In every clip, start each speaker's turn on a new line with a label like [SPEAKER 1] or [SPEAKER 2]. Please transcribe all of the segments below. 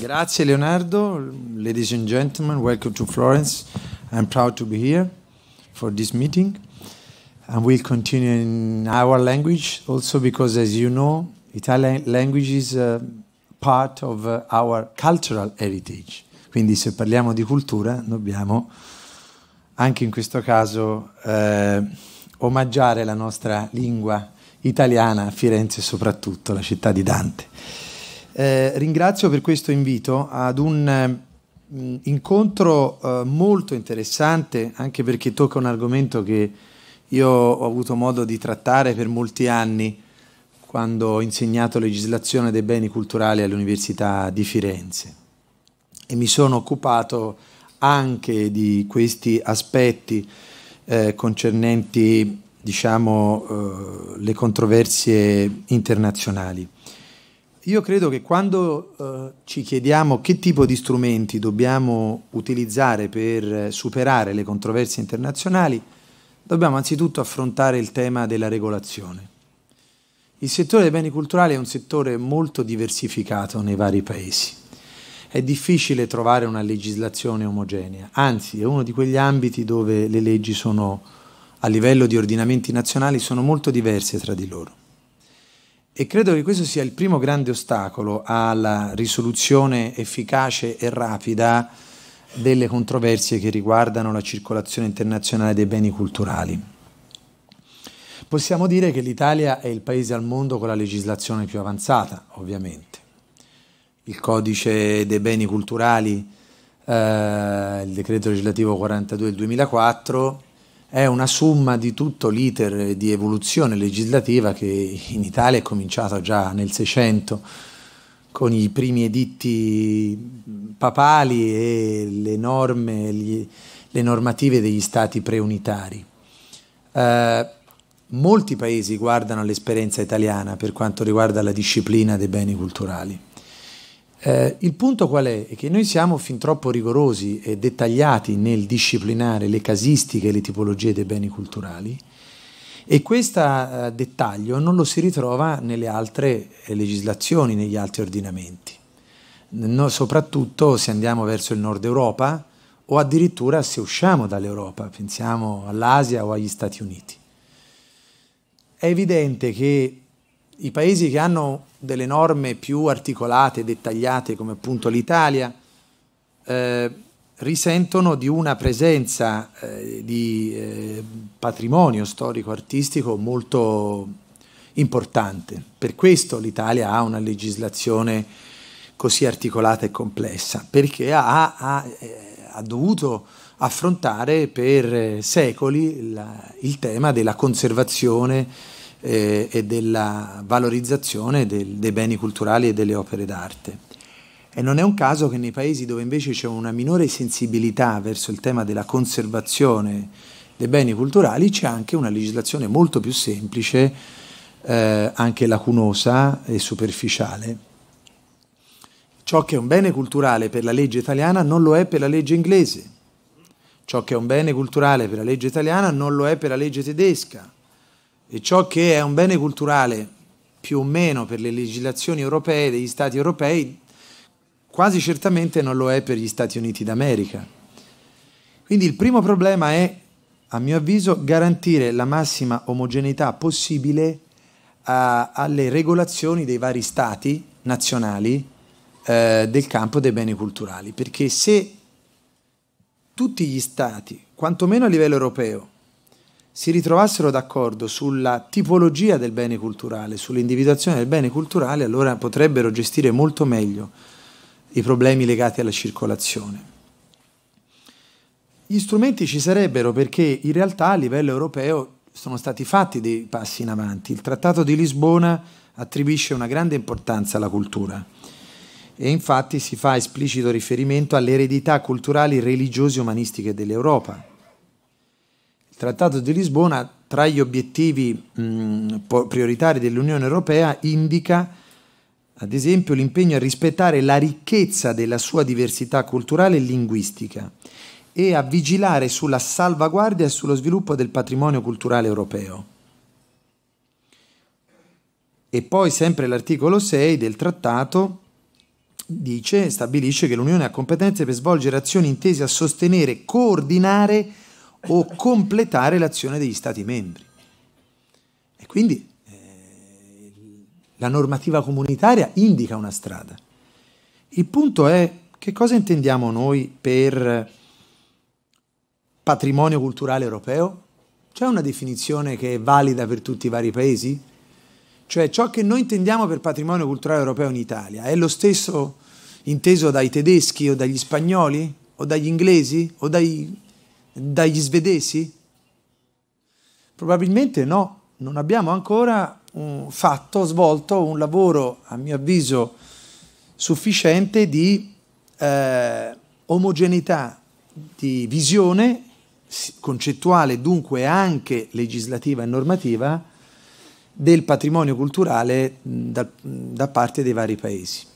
[SPEAKER 1] Grazie Leonardo. Ladies and gentlemen, welcome to Florence. I'm proud to be here for this meeting. And we'll continue in our language also because, as you know, Italian language is uh, part of uh, our cultural heritage. Quindi se parliamo di cultura dobbiamo anche in questo caso eh, omaggiare la nostra lingua italiana, Firenze soprattutto, la città di Dante. Eh, ringrazio per questo invito ad un mh, eh, incontro eh, molto interessante, anche perché tocca un argomento che io ho avuto modo di trattare per molti anni quando ho insegnato legislazione dei beni culturali all'Università di Firenze e mi sono occupato anche di questi aspetti eh, concernenti diciamo, eh, le controversie internazionali. Io credo che quando eh, ci chiediamo che tipo di strumenti dobbiamo utilizzare per superare le controversie internazionali, dobbiamo anzitutto affrontare il tema della regolazione. Il settore dei beni culturali è un settore molto diversificato nei vari paesi. È difficile trovare una legislazione omogenea, anzi è uno di quegli ambiti dove le leggi sono, a livello di ordinamenti nazionali sono molto diverse tra di loro. E credo che questo sia il primo grande ostacolo alla risoluzione efficace e rapida delle controversie che riguardano la circolazione internazionale dei beni culturali. Possiamo dire che l'Italia è il paese al mondo con la legislazione più avanzata, ovviamente. Il codice dei beni culturali, eh, il decreto legislativo 42 del 2004, è una somma di tutto l'iter di evoluzione legislativa che in Italia è cominciato già nel Seicento con i primi editti papali e le norme, gli, le normative degli stati preunitari. Eh, molti paesi guardano all'esperienza italiana per quanto riguarda la disciplina dei beni culturali. Eh, il punto qual è? È che noi siamo fin troppo rigorosi e dettagliati nel disciplinare le casistiche e le tipologie dei beni culturali e questo eh, dettaglio non lo si ritrova nelle altre eh, legislazioni, negli altri ordinamenti, no, soprattutto se andiamo verso il nord Europa o addirittura se usciamo dall'Europa, pensiamo all'Asia o agli Stati Uniti. È evidente che i paesi che hanno delle norme più articolate e dettagliate, come appunto l'Italia, eh, risentono di una presenza eh, di eh, patrimonio storico-artistico molto importante. Per questo l'Italia ha una legislazione così articolata e complessa, perché ha, ha, ha eh, dovuto affrontare per eh, secoli la, il tema della conservazione eh, e della valorizzazione del, dei beni culturali e delle opere d'arte. E non è un caso che nei paesi dove invece c'è una minore sensibilità verso il tema della conservazione dei beni culturali c'è anche una legislazione molto più semplice, eh, anche lacunosa e superficiale. Ciò che è un bene culturale per la legge italiana non lo è per la legge inglese. Ciò che è un bene culturale per la legge italiana non lo è per la legge tedesca e ciò che è un bene culturale più o meno per le legislazioni europee degli Stati europei quasi certamente non lo è per gli Stati Uniti d'America. Quindi il primo problema è, a mio avviso, garantire la massima omogeneità possibile a, alle regolazioni dei vari Stati nazionali eh, del campo dei beni culturali, perché se tutti gli Stati, quantomeno a livello europeo, si ritrovassero d'accordo sulla tipologia del bene culturale, sull'individuazione del bene culturale, allora potrebbero gestire molto meglio i problemi legati alla circolazione. Gli strumenti ci sarebbero perché in realtà a livello europeo sono stati fatti dei passi in avanti. Il Trattato di Lisbona attribuisce una grande importanza alla cultura e infatti si fa esplicito riferimento alle eredità culturali religiose e umanistiche dell'Europa Trattato di Lisbona, tra gli obiettivi mh, prioritari dell'Unione Europea, indica ad esempio l'impegno a rispettare la ricchezza della sua diversità culturale e linguistica e a vigilare sulla salvaguardia e sullo sviluppo del patrimonio culturale europeo. E poi sempre l'articolo 6 del trattato dice, stabilisce che l'Unione ha competenze per svolgere azioni intese a sostenere, coordinare o completare l'azione degli Stati membri. E quindi eh, la normativa comunitaria indica una strada. Il punto è che cosa intendiamo noi per patrimonio culturale europeo? C'è una definizione che è valida per tutti i vari paesi? Cioè ciò che noi intendiamo per patrimonio culturale europeo in Italia è lo stesso inteso dai tedeschi o dagli spagnoli o dagli inglesi o dai dagli svedesi? Probabilmente no, non abbiamo ancora un fatto, svolto un lavoro, a mio avviso, sufficiente di eh, omogeneità di visione concettuale, dunque anche legislativa e normativa, del patrimonio culturale mm, da, mm, da parte dei vari paesi.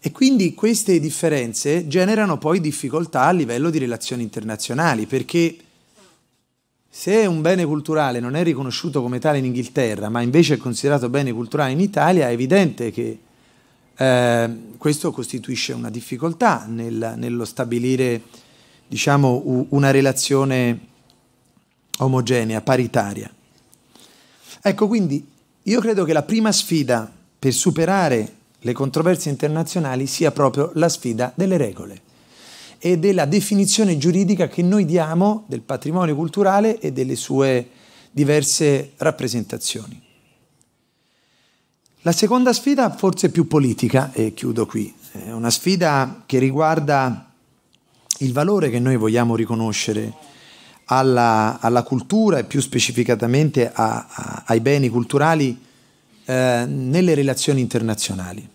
[SPEAKER 1] E quindi queste differenze generano poi difficoltà a livello di relazioni internazionali, perché se un bene culturale non è riconosciuto come tale in Inghilterra, ma invece è considerato bene culturale in Italia, è evidente che eh, questo costituisce una difficoltà nel, nello stabilire diciamo, u, una relazione omogenea, paritaria. Ecco, quindi io credo che la prima sfida per superare le controversie internazionali sia proprio la sfida delle regole e della definizione giuridica che noi diamo del patrimonio culturale e delle sue diverse rappresentazioni. La seconda sfida, forse più politica, e chiudo qui, è una sfida che riguarda il valore che noi vogliamo riconoscere alla, alla cultura e più specificatamente a, a, ai beni culturali eh, nelle relazioni internazionali.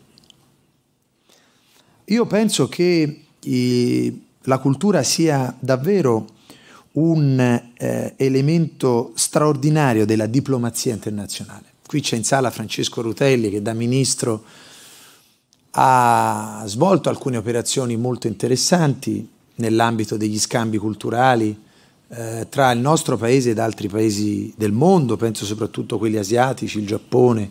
[SPEAKER 1] Io penso che eh, la cultura sia davvero un eh, elemento straordinario della diplomazia internazionale. Qui c'è in sala Francesco Rutelli che da ministro ha svolto alcune operazioni molto interessanti nell'ambito degli scambi culturali eh, tra il nostro paese ed altri paesi del mondo, penso soprattutto quelli asiatici, il Giappone.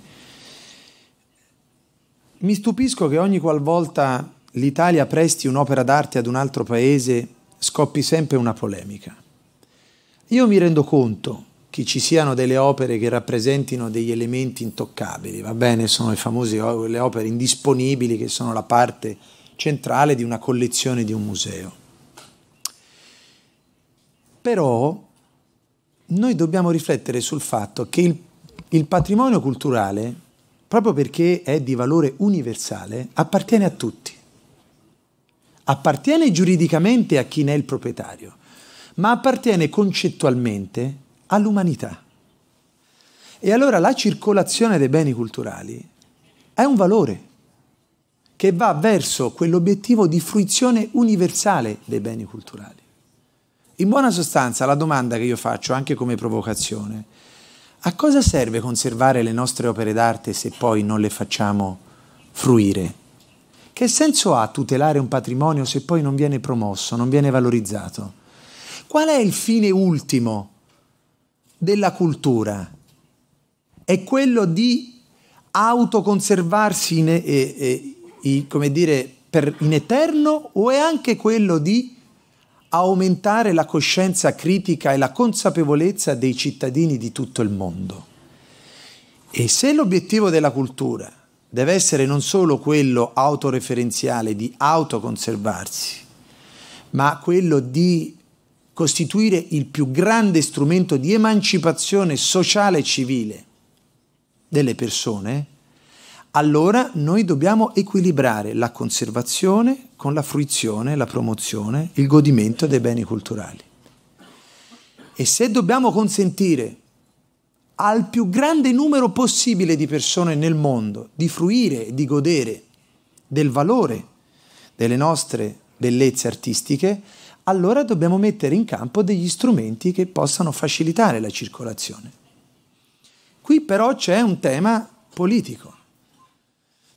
[SPEAKER 1] Mi stupisco che ogni qualvolta l'Italia presti un'opera d'arte ad un altro paese scoppi sempre una polemica. Io mi rendo conto che ci siano delle opere che rappresentino degli elementi intoccabili, va bene, sono le famose le opere indisponibili che sono la parte centrale di una collezione di un museo. Però noi dobbiamo riflettere sul fatto che il, il patrimonio culturale, proprio perché è di valore universale, appartiene a tutti. Appartiene giuridicamente a chi ne è il proprietario, ma appartiene concettualmente all'umanità. E allora la circolazione dei beni culturali è un valore che va verso quell'obiettivo di fruizione universale dei beni culturali. In buona sostanza la domanda che io faccio anche come provocazione, a cosa serve conservare le nostre opere d'arte se poi non le facciamo fruire? Che senso ha tutelare un patrimonio se poi non viene promosso, non viene valorizzato? Qual è il fine ultimo della cultura? È quello di autoconservarsi in, eh, eh, in, dire, per, in eterno o è anche quello di aumentare la coscienza critica e la consapevolezza dei cittadini di tutto il mondo. E se l'obiettivo della cultura deve essere non solo quello autoreferenziale di autoconservarsi, ma quello di costituire il più grande strumento di emancipazione sociale e civile delle persone, allora noi dobbiamo equilibrare la conservazione con la fruizione, la promozione, il godimento dei beni culturali. E se dobbiamo consentire al più grande numero possibile di persone nel mondo di fruire e di godere del valore delle nostre bellezze artistiche, allora dobbiamo mettere in campo degli strumenti che possano facilitare la circolazione. Qui però c'è un tema politico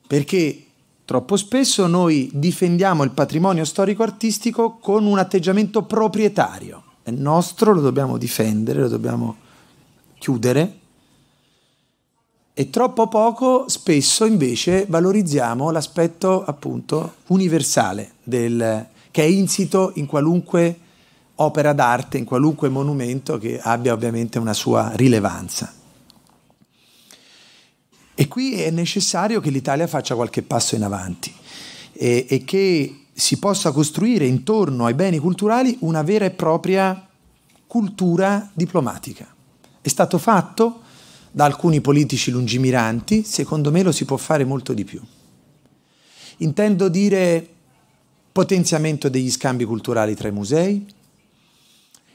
[SPEAKER 1] perché troppo spesso noi difendiamo il patrimonio storico-artistico con un atteggiamento proprietario. È nostro, lo dobbiamo difendere, lo dobbiamo chiudere e troppo poco spesso invece valorizziamo l'aspetto appunto universale del, che è insito in qualunque opera d'arte, in qualunque monumento che abbia ovviamente una sua rilevanza. E qui è necessario che l'Italia faccia qualche passo in avanti e, e che si possa costruire intorno ai beni culturali una vera e propria cultura diplomatica. È stato fatto da alcuni politici lungimiranti, secondo me lo si può fare molto di più. Intendo dire potenziamento degli scambi culturali tra i musei,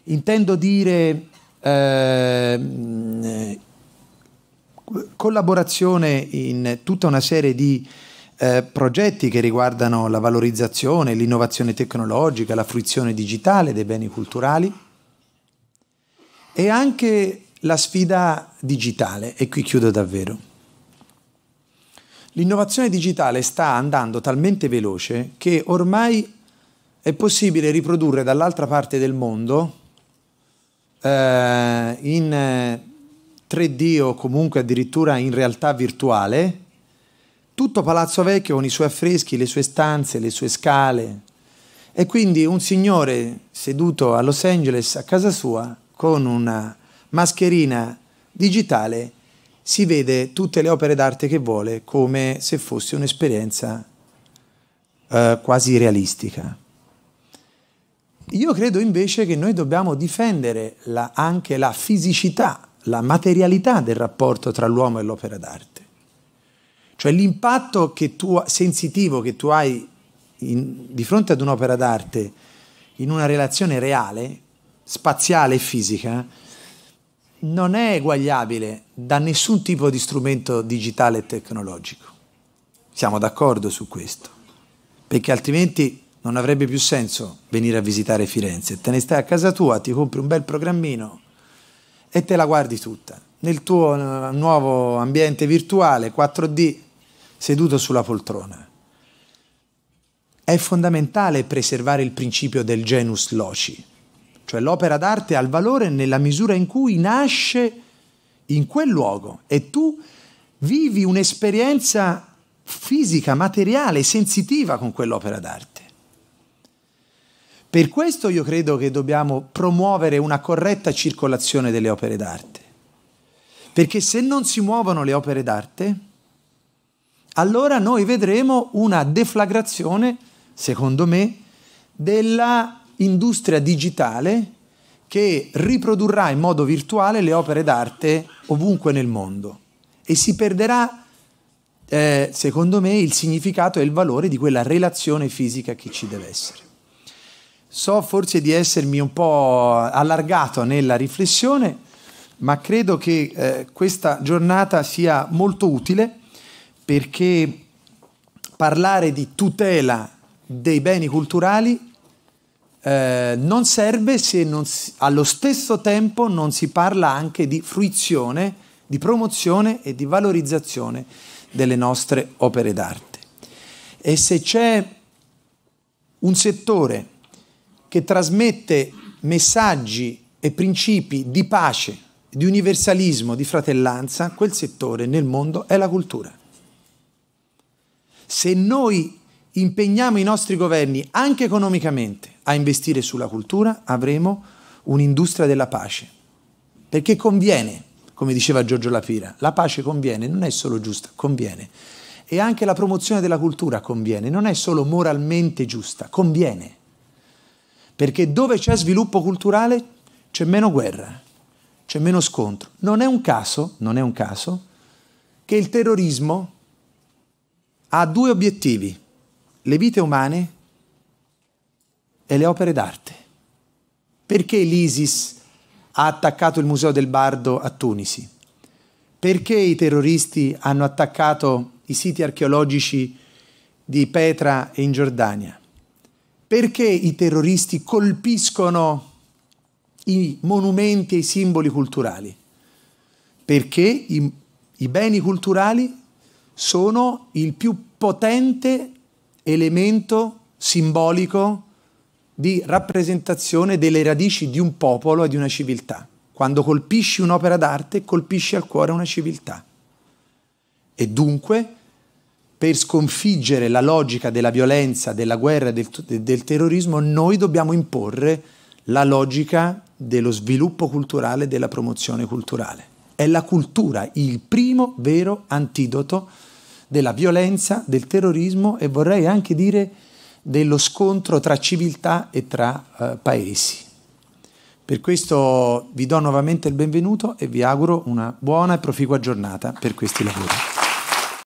[SPEAKER 1] intendo dire eh, collaborazione in tutta una serie di eh, progetti che riguardano la valorizzazione, l'innovazione tecnologica, la fruizione digitale dei beni culturali e anche la sfida digitale, e qui chiudo davvero. L'innovazione digitale sta andando talmente veloce che ormai è possibile riprodurre dall'altra parte del mondo eh, in eh, 3D o comunque addirittura in realtà virtuale, tutto Palazzo Vecchio con i suoi affreschi, le sue stanze, le sue scale. E quindi un signore seduto a Los Angeles a casa sua con una mascherina digitale si vede tutte le opere d'arte che vuole come se fosse un'esperienza eh, quasi realistica. Io credo invece che noi dobbiamo difendere la, anche la fisicità la materialità del rapporto tra l'uomo e l'opera d'arte. Cioè l'impatto che tu, sensitivo che tu hai in, di fronte ad un'opera d'arte in una relazione reale, spaziale e fisica, non è eguagliabile da nessun tipo di strumento digitale e tecnologico. Siamo d'accordo su questo, perché altrimenti non avrebbe più senso venire a visitare Firenze. Te ne stai a casa tua, ti compri un bel programmino, e te la guardi tutta nel tuo eh, nuovo ambiente virtuale 4D seduto sulla poltrona. È fondamentale preservare il principio del genus loci, cioè l'opera d'arte ha il valore nella misura in cui nasce in quel luogo e tu vivi un'esperienza fisica, materiale, sensitiva con quell'opera d'arte. Per questo io credo che dobbiamo promuovere una corretta circolazione delle opere d'arte, perché se non si muovono le opere d'arte, allora noi vedremo una deflagrazione, secondo me, dell'industria digitale che riprodurrà in modo virtuale le opere d'arte ovunque nel mondo e si perderà, eh, secondo me, il significato e il valore di quella relazione fisica che ci deve essere. So forse di essermi un po' allargato nella riflessione, ma credo che eh, questa giornata sia molto utile perché parlare di tutela dei beni culturali eh, non serve se non si, allo stesso tempo non si parla anche di fruizione, di promozione e di valorizzazione delle nostre opere d'arte. E se c'è un settore che trasmette messaggi e principi di pace, di universalismo, di fratellanza, quel settore nel mondo è la cultura. Se noi impegniamo i nostri governi anche economicamente a investire sulla cultura, avremo un'industria della pace. Perché conviene, come diceva Giorgio Lapira, la pace conviene, non è solo giusta, conviene. E anche la promozione della cultura conviene, non è solo moralmente giusta, conviene perché dove c'è sviluppo culturale c'è meno guerra, c'è meno scontro. Non è un caso, non è un caso che il terrorismo ha due obiettivi, le vite umane e le opere d'arte. Perché l'ISIS ha attaccato il Museo del Bardo a Tunisi? Perché i terroristi hanno attaccato i siti archeologici di Petra e in Giordania? Perché i terroristi colpiscono i monumenti e i simboli culturali? Perché i, i beni culturali sono il più potente elemento simbolico di rappresentazione delle radici di un popolo e di una civiltà. Quando colpisci un'opera d'arte, colpisci al cuore una civiltà. E dunque per sconfiggere la logica della violenza, della guerra e del, del terrorismo, noi dobbiamo imporre la logica dello sviluppo culturale, e della promozione culturale. È la cultura il primo vero antidoto della violenza, del terrorismo e vorrei anche dire dello scontro tra civiltà e tra eh, paesi. Per questo vi do nuovamente il benvenuto e vi auguro una buona e proficua giornata per questi lavori.